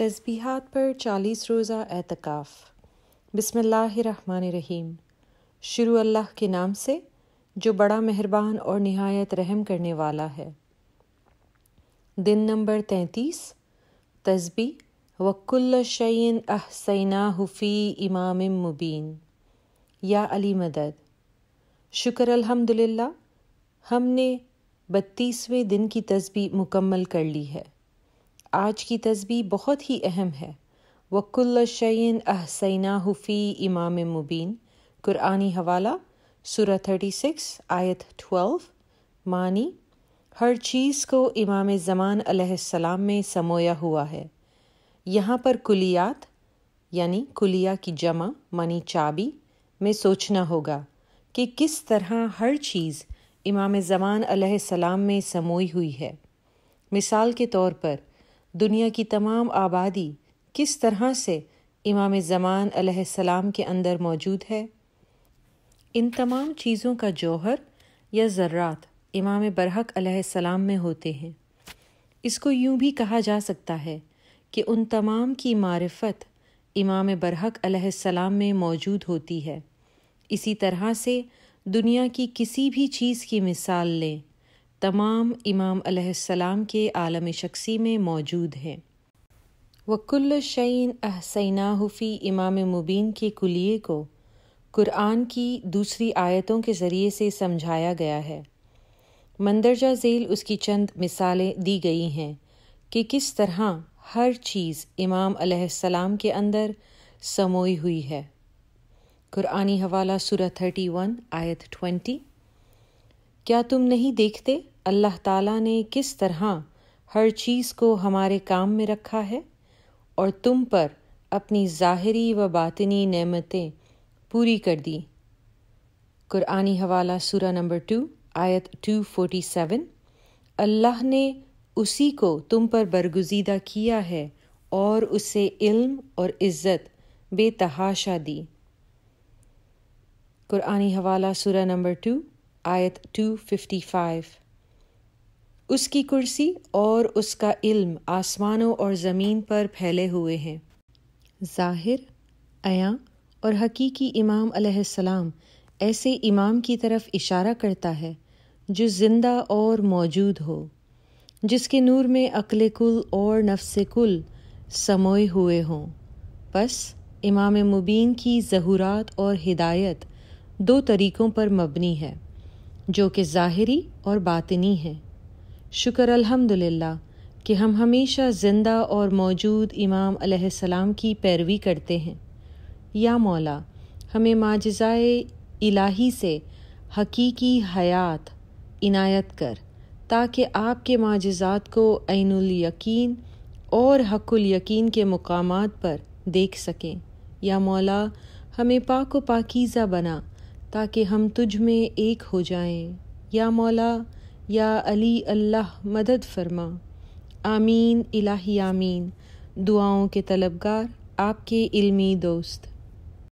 तस्बीहात पर चालीस रोज़ा एतकाफ़ बिस्मिल्लाहिर्रहमानिर्रहीम शुरू अल्लाह के नाम से जो बड़ा मेहरबान और नहायत रहम करने वाला है दिन नंबर तैंतीस तस्बी वक्ल शैन अहसैना हुफ़ी इमाम मुबीन या अली मदद शुक्र अल्हम्दुलिल्लाह हमने बत्तीसवें दिन की तस्बी मुकम्मल कर ली है आज की तस्बी बहुत ही अहम है वकुल्ल शयन अहसैना हुफ़ी इमाम मुबीन कुरानी हवाला थर्टी सिक्स आयत ट्वेल्व मानी हर चीज़ को इमाम ज़मान अलैहिस्सलाम में समोया हुआ है यहाँ पर कुलियात यानी कुलिया की जमा मानी चाबी में सोचना होगा कि किस तरह हर चीज़ इमाम ज़मान अलैहिस्सलाम में समोई हुई है मिसाल के तौर पर दुनिया की तमाम आबादी किस तरह से इमाम ज़मान सलाम के अंदर मौजूद है इन तमाम चीज़ों का जौहर या ज़र्रात इमाम बरहक सलाम में होते हैं इसको यूं भी कहा जा सकता है कि उन तमाम की मारफत इमाम बरहक सलाम में मौजूद होती है इसी तरह से दुनिया की किसी भी चीज़ की मिसाल लें तमाम इमाम अलैहिस्सलाम के आलम शख्सी में मौजूद हैं वकुल्ल शैन अहसैना हफ़ी इमाम मुबीन के कुलिये को कुरान की दूसरी आयतों के ज़रिए से समझाया गया है मंदरजा झेल उसकी चंद मिसालें दी गई हैं कि किस तरह हर चीज़ इमाम अलैहिस्सलाम के अंदर समोई हुई है कुरानी हवाला सूरह थर्टी वन आयत ट्वेंटी क्या तुम नहीं देखते अल्लाह ताला ने किस तरह हर चीज़ को हमारे काम में रखा है और तुम पर अपनी ज़ाहरी व बातनी नेमतें पूरी कर दी कुरानी हवाला सूरा नंबर टू आयत टू सेवन अल्लाह ने उसी को तुम पर बरगुजीदा किया है और उसे इल्म और इज़्ज़त बेतहाशा दी कुरानी हवाला सूरा नंबर टू आयत टू फिफ्टी फाइव उसकी कुर्सी और उसका इल्म आसमानों और ज़मीन पर फैले हुए हैं ज़ाहिर अया और हकीकी इमाम अलैहिस्सलाम ऐसे इमाम की तरफ इशारा करता है जो ज़िंदा और मौजूद हो जिसके नूर में अकल कुल और नफ्स कुल समोए हुए हों बस इमाम मुबीन की जहूरात और हिदायत दो तरीक़ों पर मबनी है जो कि ज़ाहरी और बातनी है शुक्र अल्हम्दुलिल्लाह कि हम हमेशा ज़िंदा और मौजूद इमाम सलाम की पैरवी करते हैं या मौला हमें माजाए इलाही से हकीकी हयात इनायत कर ताकि आपके माजात को यकीन और हकुल यकीन के मकाम पर देख सकें या मौला हमें पाक व पाकीज़ा बना ताकि हम तुझ में एक हो जाएं या मौला या अली अल्लाह मदद फरमा आमीन इलाही आमीन दुआओं के तलबगार आपके इल्मी दोस्त